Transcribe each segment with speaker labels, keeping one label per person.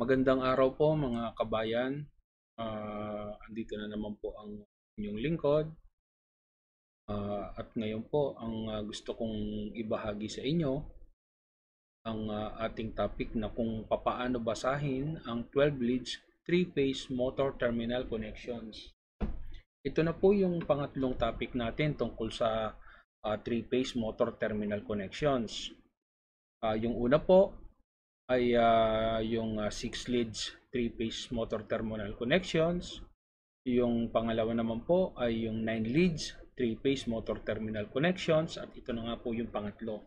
Speaker 1: Magandang araw po mga kabayan. Uh, andito na naman po ang inyong lingkod. Uh, at ngayon po ang uh, gusto kong ibahagi sa inyo ang uh, ating
Speaker 2: topic na kung papaano basahin ang 12 leads 3-phase motor terminal connections. Ito na po yung pangatlong topic natin tungkol sa 3-phase uh, motor terminal connections. Uh, yung una po ay uh, yung 6 uh, ah, leads 3-phase motor terminal connections. Yung pangalawa naman po ay yung 9 leads 3-phase motor terminal connections at ito na nga po yung pangatlo.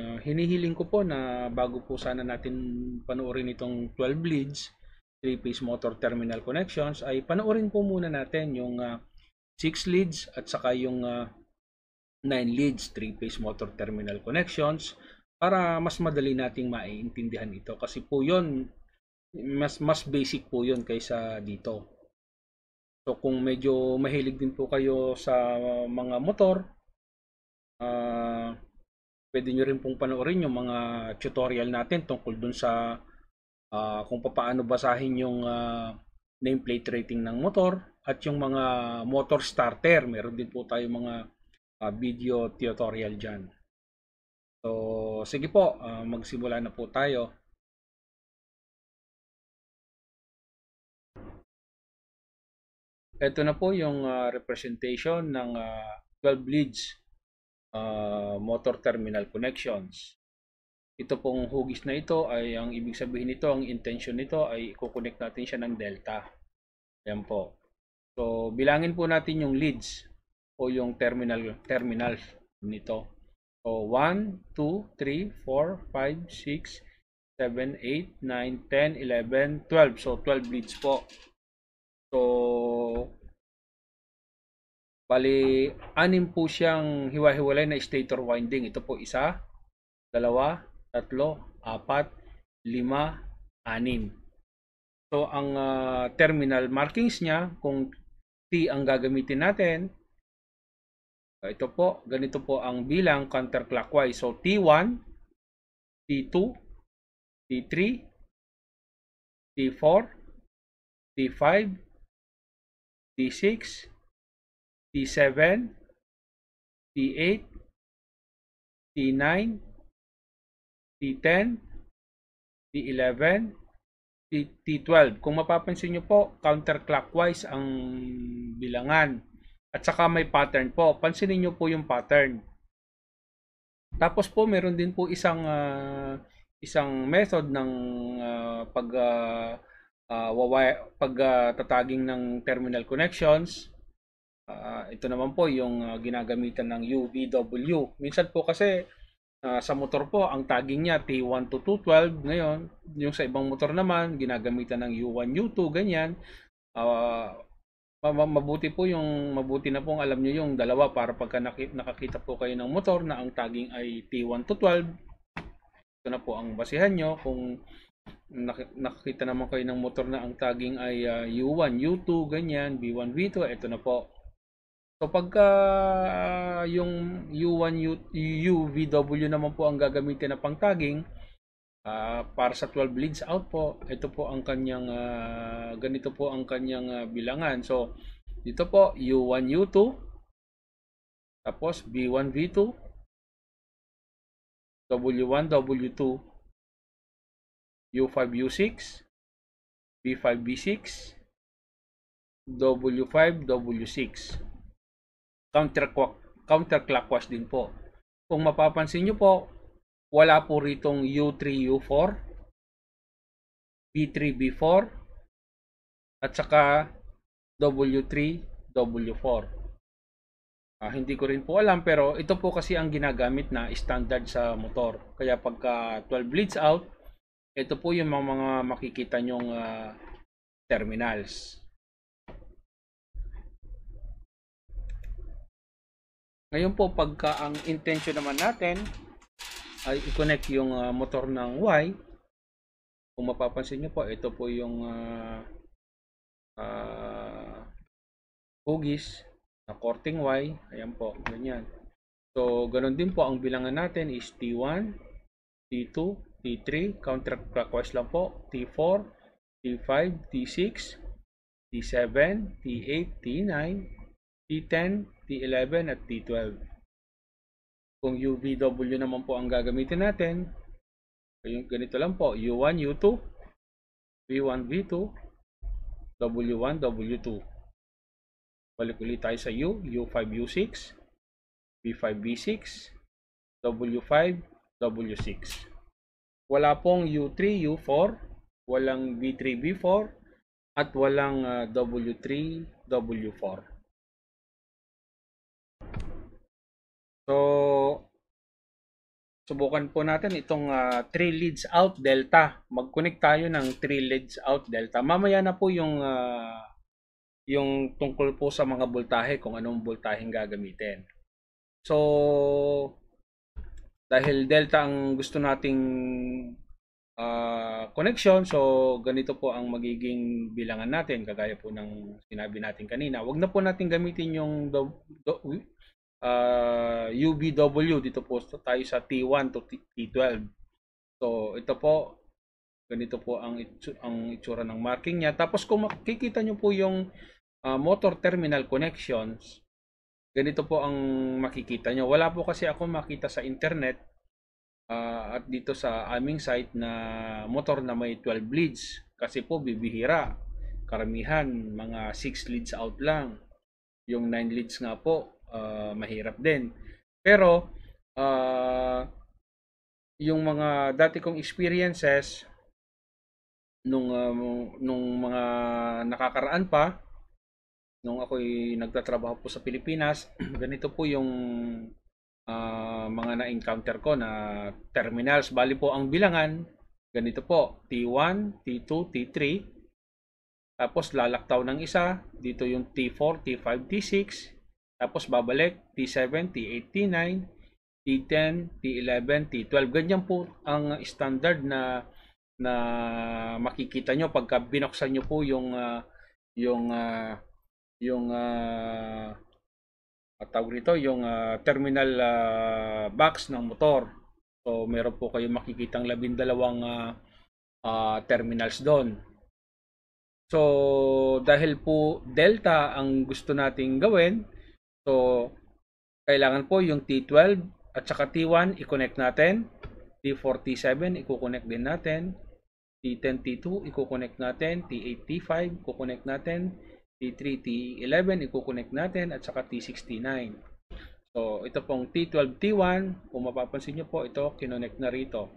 Speaker 2: Uh, hinihiling ko po na bago po sana natin panoorin itong 12 leads 3-phase motor terminal connections ay panoorin po muna natin yung 6 leads at saka yung 9 leads 3-phase motor terminal connections para mas madali nating maiintindihan ito kasi po 'yon mas mas basic po 'yon kaysa dito. So kung medyo mahilig din po kayo sa mga motor, uh, pwede nyo rin pong panoorin yung mga tutorial natin tungkol dun sa uh, kung paano basahin yung uh, nameplate rating ng motor at yung mga motor starter. Meron din po tayo mga
Speaker 1: uh, video tutorial dyan. So, sige po, uh, magsimula na po tayo. Ito na po yung uh, representation ng uh, ah, 12
Speaker 2: leads uh, motor terminal connections. Ito pong hugis na ito ay ang ibig sabihin nito, ang intention nito ay i-connect natin siya ng delta. Yan po. So bilangin po natin yung leads o yung terminal terminals nito. So 1, 2, 3, 4, 5, 6, 7, 8, 9, 10, 11, 12. So 12 leads po. So bali anim po siyang hiwa-hiwalay na stator winding. Ito po isa, dalawa, tatlo, apat, lima, anim. So ang uh, terminal markings niya kung T ang gagamitin natin, Ah, ito po, ganito po ang bilang counterclockwise. So, T1, T2,
Speaker 1: T3, T4, T5, T6, T7, T8, T9, T10, T11, T12. Kung mapapansin nyo po,
Speaker 2: counterclockwise ang bilangan. At saka may pattern po. Pansinin niyo po yung pattern. Tapos po meron din po isang uh, isang method ng uh, pag uh, uh, wawaya, uh, ng terminal connections. Uh, ito naman po yung uh, ginagamitan ng UVW. Minsan po kasi uh, sa motor po ang tagging niya T1 to T12. ngayon. Yung sa ibang motor naman ginagamitan ng U1 U2 ganyan. Uh, mabuti po yung mabuti na pong alam niyo yung dalawa para pagka nakakita po kayo ng motor na ang tagging ay T1 to 12 ito na po ang basihan nyo kung nakakita naman kayo ng motor na ang tagging ay uh, U1, U2, ganyan, B1, B2, ito na po so pagka uh, yung U1, U, UVW naman po ang gagamitin na pang tagging Uh, para sa 12 leads out po, ito po ang kanyang, uh, ganito po ang kanyang uh, bilangan. So, dito po, U1, U2, tapos
Speaker 1: B1, B2, W1, W2, U5, U6, B5, B6, W5, W6. Counter,
Speaker 2: clockwise din po. Kung mapapansin niyo po, wala po ritong U3,
Speaker 1: U4, B3, B4, at saka W3, W4. Ah, hindi ko rin po
Speaker 2: alam pero ito po kasi ang ginagamit na standard sa motor. Kaya pagka 12 leads
Speaker 1: out, ito po yung mga, mga makikita nyong uh, terminals.
Speaker 2: Ngayon po pagka ang intention naman natin ay i-connect yung uh, motor ng Y. Kung mapapansin nyo po, ito po yung uh, ah, uh, ah, hugis na korting Y. Ayan po, ganyan. So, ganun din po ang bilangan natin is T1, T2, T3, counterclockwise lang po, T4, T5, T6, T7, T8, T9, T10, T11, at T12. Kung UVW naman po ang gagamitin natin, yung ganito lang po, U1, U2, V1, V2, W1, W2. Balik ulit tayo sa U, U5, U6, V5, V6, W5, W6. Wala pong U3, U4, walang V3, V4, at walang uh,
Speaker 1: W3, W4. Subukan po natin itong 3 uh, ah, leads
Speaker 2: out delta. Mag-connect tayo ng 3 leads out delta. Mamaya na po yung uh, yung tungkol po sa mga boltahe kung anong boltaheng gagamitin. So dahil delta ang gusto nating uh, connection, so ganito po ang magiging bilangan natin kagaya po ng sinabi natin kanina. Wag na po natin gamitin yung do, uh, ah, UBW dito po tayo sa T1 to T12. So ito po ganito po ang ang itsura ng marking niya. Tapos kung makikita niyo po yung uh, motor terminal connections, ganito po ang makikita niyo. Wala po kasi ako makita sa internet uh, at dito sa aming site na motor na may 12 leads kasi po bibihira. Karamihan mga 6 leads out lang. Yung 9 leads nga po uh, mahirap din. Pero, uh, yung mga dati kong experiences, nung, uh, nung mga nakakaraan pa, nung ako'y nagtatrabaho po sa Pilipinas, ganito po yung uh, mga na-encounter ko na terminals. Bali po ang bilangan, ganito po, T1, T2, T3. Tapos lalaktaw ng isa, dito yung T4, T5, T6. Tapos babalik T7, T8, T9, T10, T11, T12. Ganyan po ang standard na na makikita nyo pagka binuksan nyo po yung uh, yung uh, yung uh, tawag nito yung uh, terminal uh, box ng motor. So meron po kayong makikitang labindalawang uh, uh, terminals doon. So dahil po delta ang gusto nating gawin, So, kailangan po yung T12 at saka T1 i-connect natin. T4, T7 i-connect din natin. T10, T2 i-connect natin. T8, T5 i-connect natin. T3, T11 i-connect natin at saka t 69 So, ito pong T12, T1, kung mapapansin nyo po, ito kinonect na rito.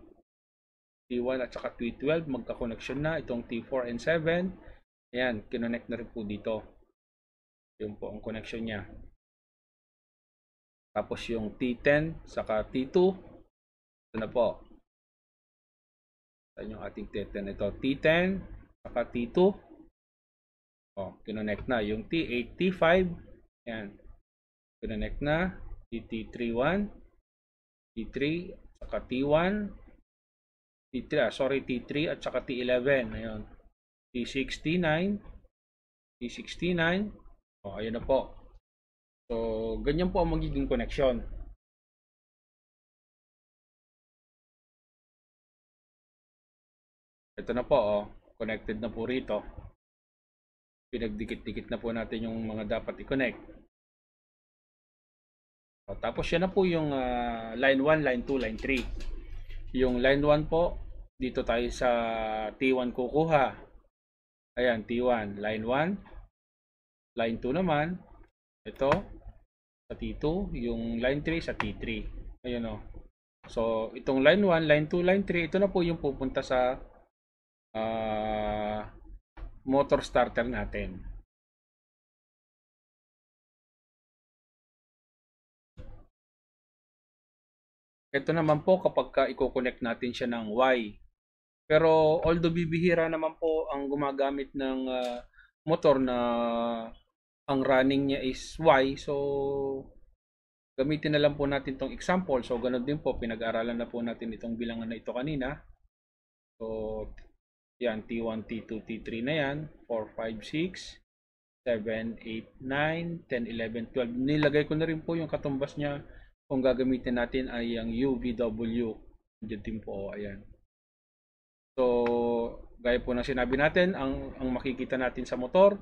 Speaker 2: T1 at saka T12, magka-connection na. Itong T4 and 7, ayan, kinonect na rin
Speaker 1: po dito. Yun po ang connection niya. Tapos yung T10, saka T2. Ito na po. Ito yung ating T10. Ito, T10, saka T2.
Speaker 2: O, kinonect na. Yung T8, T5. Yan. Kinonect na. T31, T3, saka T1. T3, ah, sorry, T3 at saka T11. Ayun. T69,
Speaker 1: T69. O, ayun na po. So, ganyan po ang magiging connection. Ito na po, oh. connected na po rito. Pinagdikit-dikit na po natin yung mga dapat i-connect. O,
Speaker 2: tapos yan na po yung uh, line 1, line 2, line 3. Yung line 1 po, dito tayo sa T1 kukuha. Ayan, T1, line 1. Line 2 naman, ito, sa T2, yung line 3 sa T3. ayun o. Oh. So, itong line 1, line 2, line 3, ito na po yung
Speaker 1: pupunta sa uh, motor starter natin. Ito naman po kapag ka i-connect natin siya ng Y.
Speaker 2: Pero although bibihira naman po ang gumagamit ng uh, motor na ang running niya is y. So, gamitin na lang po natin itong example. So, ganun din po. Pinag-aralan na po natin itong bilangan na ito kanina. So, yan. T1, T2, T3 na yan. 4, 5, 6, 7, 8, 9, 10, 11, 12. Nilagay ko na rin po yung katumbas niya. Kung gagamitin natin ay ang UVW. Diyan din po. Oh, ayan. So, gaya po ng sinabi natin, ang, ang makikita natin sa motor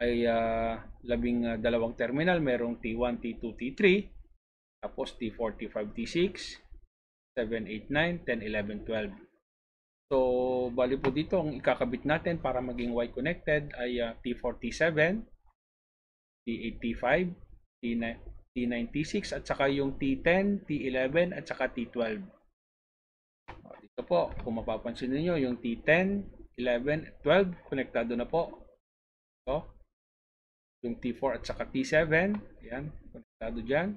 Speaker 2: ay uh, labing uh, dalawang terminal. Merong T1, T2, T3, tapos T4, T5, T6, 7, 8, 9, 10, 11, 12. So, bali po dito, ang ikakabit natin para maging Y connected ay uh, T4, T7, T8, T5, T9, T9, T6, at saka yung T10, T11, at saka T12. Dito po, kung mapapansin niyo yung T10, 11, 12, konektado na po. So, yung T4 at saka T7. Ayan, konektado dyan.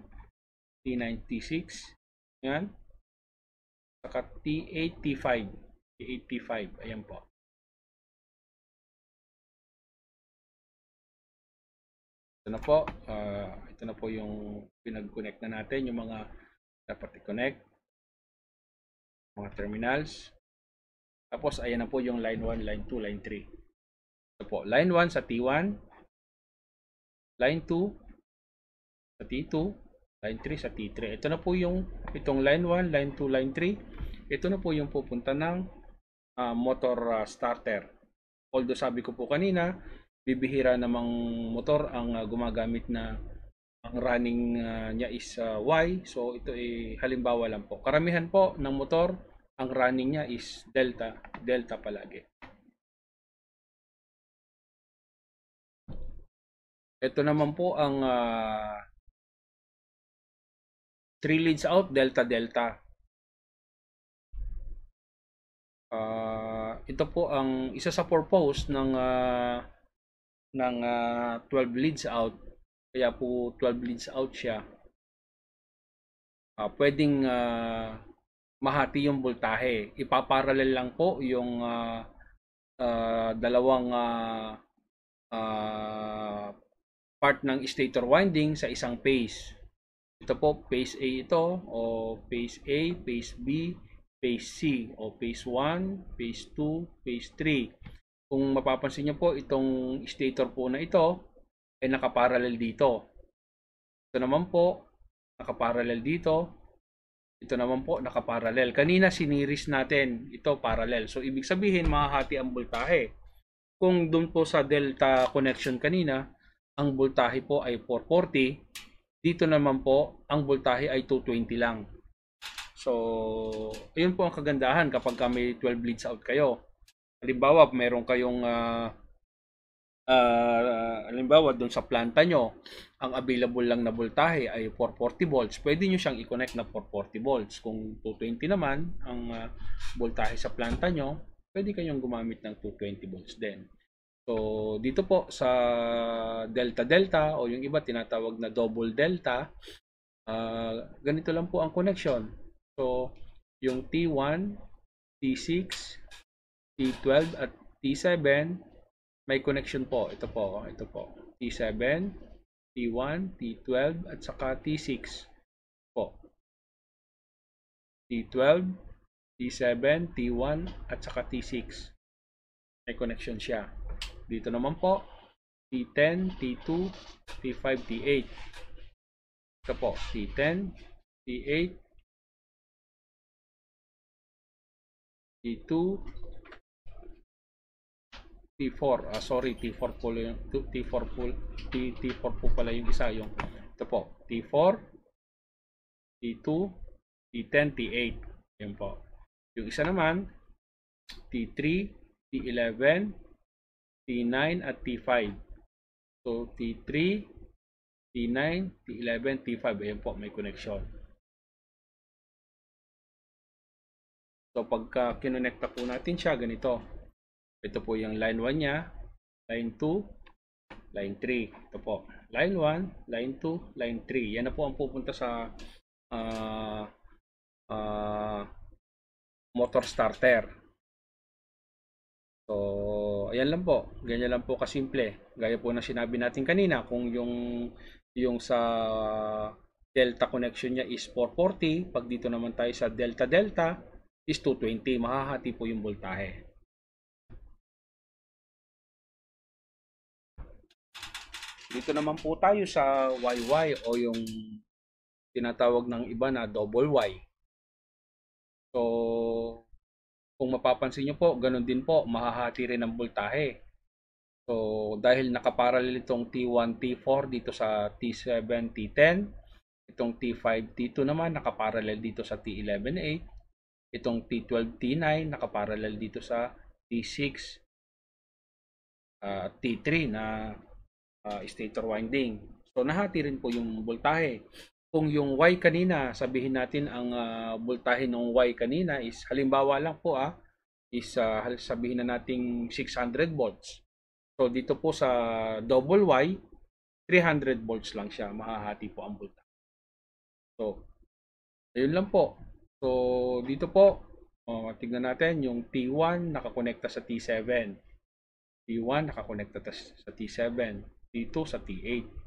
Speaker 1: T9, T6. Ayan. Saka T8, T5. T8, T5. Ayan po. Ito na po. Uh, ito na po yung pinag-connect na natin. Yung mga dapat i-connect. Mga terminals. Tapos, ayan na po yung line 1, line 2, line 3. Ito po. Line 1 sa T1 line 2 sa T2, line 3
Speaker 2: sa T3. Ito na po yung itong line 1, line 2, line 3. Ito na po yung pupunta ng uh, motor uh, starter. Although sabi ko po kanina, bibihira namang motor ang uh, gumagamit na ang running uh, niya is uh, Y. So ito ay halimbawa lang po. Karamihan po ng motor, ang running niya is
Speaker 1: delta, delta palagi. Ito naman po ang uh, ah, 3 leads out, delta-delta.
Speaker 2: Uh, ah, ito po ang isa sa purpose ng uh, ng uh, 12 leads out. Kaya po 12 leads out siya. Uh, pwedeng uh, mahati yung voltahe. Ipaparalel lang po yung uh, uh, dalawang uh, uh, part ng stator winding sa isang phase. Ito po, phase A ito, o phase A, phase B, phase C, o phase 1, phase 2, phase 3. Kung mapapansin nyo po, itong stator po na ito, ay nakaparallel dito. Ito naman po, nakaparallel dito. Ito naman po, nakaparallel. Kanina siniris natin, ito parallel. So, ibig sabihin, mahahati ang voltahe. Kung doon po sa delta connection kanina, ang voltahe po ay 440. Dito naman po, ang voltahe ay 220 lang. So, ayun po ang kagandahan kapag ka may 12 leads out kayo. Halimbawa, meron kayong uh, uh, halimbawa doon sa planta nyo, ang available lang na voltahe ay 440 volts. Pwede nyo siyang i-connect na 440 volts. Kung 220 naman ang uh, ah, voltahe sa planta nyo, pwede kayong gumamit ng 220 volts din. So, dito po sa delta delta o yung iba tinatawag na double delta, uh, ganito lang po ang connection. So, yung T1, T6, T12 at T7 may connection po. Ito po, ito po. T7, T1, T12 at saka T6
Speaker 1: po. T12, T7, T1 at saka T6. May connection siya. Dito naman po, T10, T2, T5, T8. Ito po, T10, T8, T2, T4. Ah, sorry, T4 po, T4
Speaker 2: po, T4 po pala yung isa. Yung, ito po, T4, T2, T10, T8. Yan po. Yung isa naman, T3, T11, T9 at T5.
Speaker 1: So, T3, T9, T11, T5. Ayan po, may connection. So, pagka kinonekta po natin siya, ganito. Ito po yung line 1 niya, line 2,
Speaker 2: line 3. Ito po, line 1, line 2, line 3. Yan na po ang pupunta sa
Speaker 1: uh, uh, motor starter. So, ayan lang po. Ganyan lang po kasimple. Gaya po
Speaker 2: ng sinabi natin kanina, kung yung, yung sa delta connection niya is 440, pag dito naman tayo sa delta-delta, is 220. Mahahati po
Speaker 1: yung voltahe. Dito naman po tayo sa YY o yung tinatawag
Speaker 2: ng iba na double Y. So, kung mapapansin nyo po, ganun din po, mahahati rin ang voltahe. So, dahil nakaparalel itong T1, T4 dito sa T7, T10, itong T5, T2 naman nakaparalel dito sa T11, A. Itong T12, T9 nakaparalel dito sa T6, uh, T3 na uh, ah, stator winding. So, nahati rin po yung voltahe kung yung Y kanina, sabihin natin ang uh, ah, voltahin ng Y kanina is halimbawa lang po ah, is uh, sabihin na nating 600 volts. So dito po sa double Y, 300 volts lang siya, mahahati po ang volta. So, ayun lang po. So dito po, oh, tignan natin yung T1 nakakonekta sa T7. T1 nakakonekta sa T7, T2 sa T8.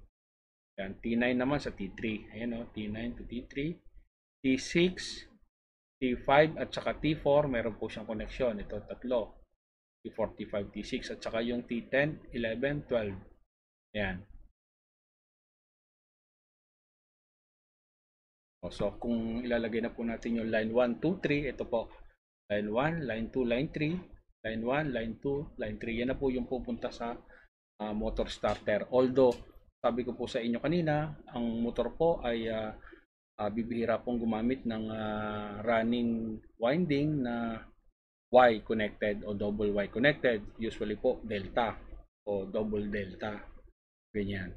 Speaker 2: Yan, T9 naman sa T3. Ayan o, T9 to T3. T6, T5 at saka T4, meron po siyang connection.
Speaker 1: Ito, tatlo. T4, T5, T6 at saka yung T10, 11, 12. Ayan. O, oh, so, kung ilalagay na po natin yung line 1, 2, 3, ito po. Line 1, line 2,
Speaker 2: line 3, line 1, line 2, line 3. Yan na po yung pupunta sa uh, motor starter. Although, sabi ko po sa inyo kanina, ang motor po ay uh, uh, bibihira pong gumamit ng uh, running winding na Y
Speaker 1: connected o double Y connected. Usually po delta o double delta. Ganyan.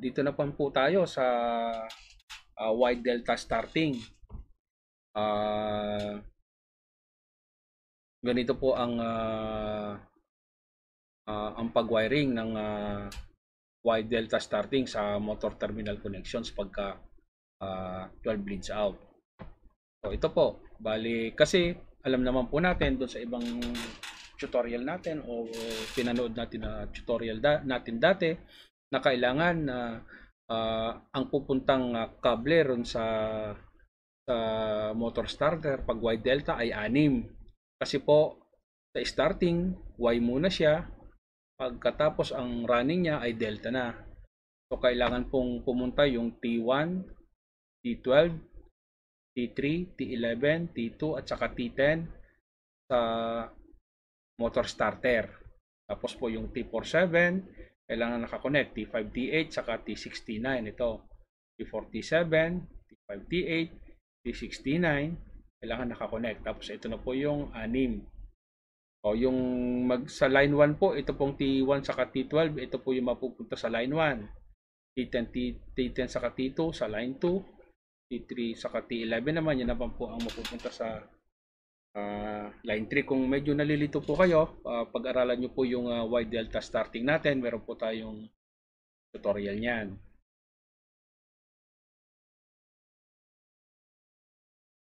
Speaker 1: Dito na po tayo sa uh, Y delta starting.
Speaker 2: Uh, ganito po ang uh, uh, ang pagwiring ng uh, Y delta starting sa motor terminal connections pagka uh, 12 leads out. So ito po, bali kasi alam naman po natin doon sa ibang tutorial natin o pinanood natin na tutorial da natin dati na kailangan na uh, uh, ang pupuntang uh, kable ron sa sa motor starter pag Y delta ay anim. Kasi po sa starting Y muna siya Pagkatapos ang running niya ay delta na. So kailangan pong pumunta yung T1, T12, T3, T11, T2 at saka T10 sa motor starter. Tapos po yung T47, kailangan nakakonect. T5T8 saka T69 ito. t 47 t 5 t T69, kailangan nakakonect. Tapos ito na po yung anim o yung mag sa line 1 po, ito pong T1 saka T12, ito po yung mapupunta sa line 1. T10, T, T10 saka T2 sa line 2. T3 saka T11 naman, yan naman po ang mapupunta sa uh, line 3. Kung medyo nalilito po kayo, uh, pag-aralan
Speaker 1: nyo po yung uh, Y delta starting natin. Meron po tayong tutorial niyan.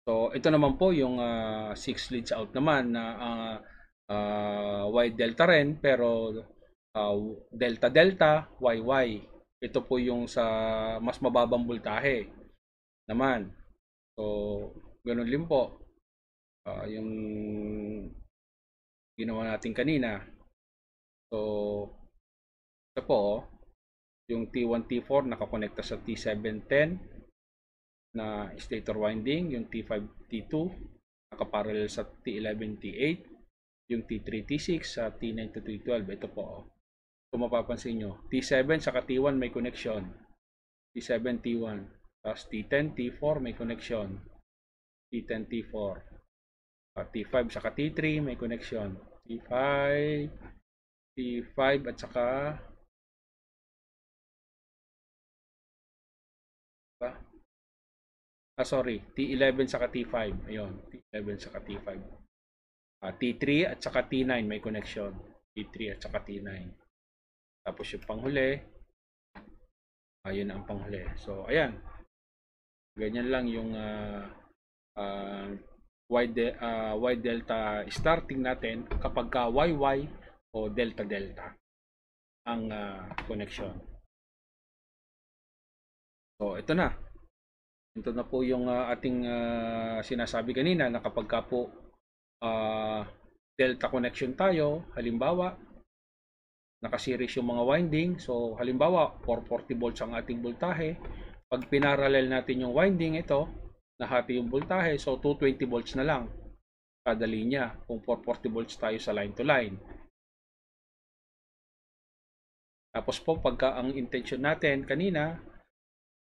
Speaker 1: So, ito naman po yung 6 uh, leads out naman na uh, uh, Y delta
Speaker 2: rin pero uh, delta delta YY. Ito po yung sa mas mababang voltahe naman. So, ganun din
Speaker 1: po. Uh, yung ginawa natin kanina. So, ito po, oh. yung T1, T4
Speaker 2: nakakonekta sa T710 na stator winding, yung T5, T2 nakaparallel sa T11, T8 yung T3, T6 sa T9 to T12. Ito po. Oh. Kung mapapansin nyo, T7 sa T1 may connection. T7, T1. Tapos T10, T4 may connection. T10,
Speaker 1: T4. Uh, T5 sa T3 may connection. T5, T5 at saka Ah, sorry. T11 sa T5.
Speaker 2: Ayun. T11 sa T5 uh, ah, T3 at saka T9 may connection.
Speaker 1: T3 at saka T9. Tapos yung panghuli, ayun ah, uh, ang panghuli. So, ayan. Ganyan lang yung uh, uh,
Speaker 2: y, de, uh, y delta starting natin kapag ka YY
Speaker 1: o delta delta ang uh, connection. So, ito na. Ito na po yung uh, ating uh, sinasabi
Speaker 2: kanina na kapag ka po uh, delta connection tayo, halimbawa, nakaseries yung mga winding. So, halimbawa, 440 volts ang ating voltahe. Pag pinarallel natin yung winding, ito, nahati yung voltahe. So, 220 volts na lang kada linya kung 440 volts tayo sa line to line. Tapos po, pagka ang intention natin kanina,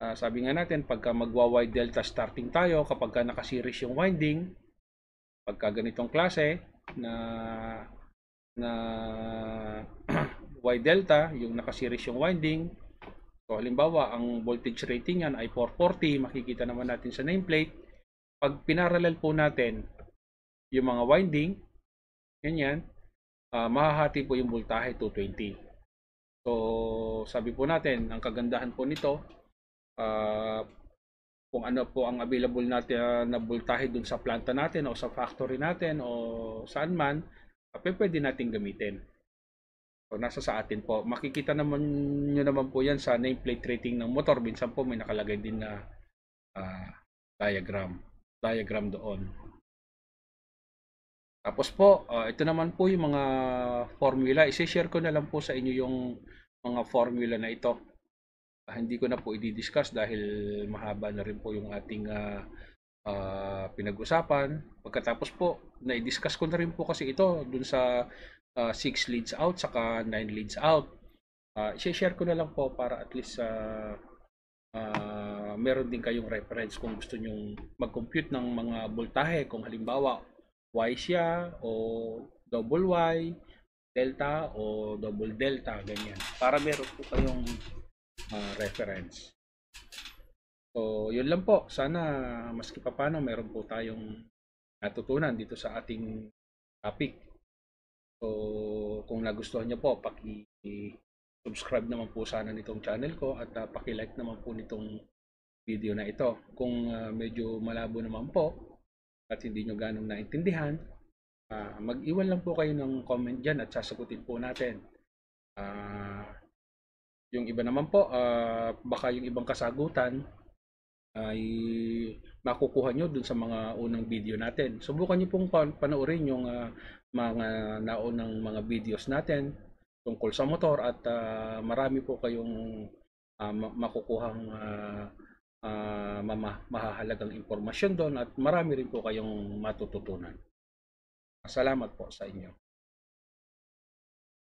Speaker 2: uh, sabi nga natin, pagka magwa-wide delta starting tayo, kapag ka nakaseries yung winding, pagka ganitong klase na na Y delta, yung nakaseries yung winding. So halimbawa, ang voltage rating yan ay 440, makikita naman natin sa nameplate. Pag pinarallel po natin yung mga winding, ganyan, uh, mahahati po yung voltahe 220. So sabi po natin, ang kagandahan po nito, uh, kung ano po ang available natin ah, na voltahe dun sa planta natin o sa factory natin o saan man, uh, pwede natin gamitin. So, nasa sa atin po. Makikita naman nyo naman po yan sa nameplate rating ng motor. Minsan po may nakalagay din na uh, diagram. Diagram doon. Tapos po, uh, ito naman po yung mga formula. I-share ko na lang po sa inyo yung mga formula na ito hindi ko na po i-discuss dahil mahaba na rin po yung ating uh, uh, pinag-usapan. Pagkatapos po, na-discuss ko na rin po kasi ito dun sa 6 uh, ah, leads out saka 9 leads out. Uh, share ko na lang po para at least uh, uh, meron din kayong reference kung gusto nyong mag-compute ng mga voltahe. Kung halimbawa, Y siya o double Y, delta o double delta, ganyan. Para meron po kayong uh, reference. So, yun lang po. Sana maski pa paano meron po tayong natutunan dito sa ating topic. So, kung nagustuhan niyo po, paki-subscribe naman po sana nitong channel ko at uh, paki-like naman po nitong video na ito. Kung uh, medyo malabo naman po at hindi nyo ganong naintindihan, uh, mag-iwan lang po kayo ng comment dyan at sasagutin po natin. Uh, yung iba naman po, uh, baka yung ibang kasagutan ay makukuha nyo dun sa mga unang video natin. Subukan nyo pong panoorin yung uh, mga naunang mga videos natin tungkol sa motor at uh, marami po kayong uh, makukuhang uh, uh, mama, mahahalagang impormasyon doon at marami rin po
Speaker 1: kayong matututunan. Salamat po sa inyo.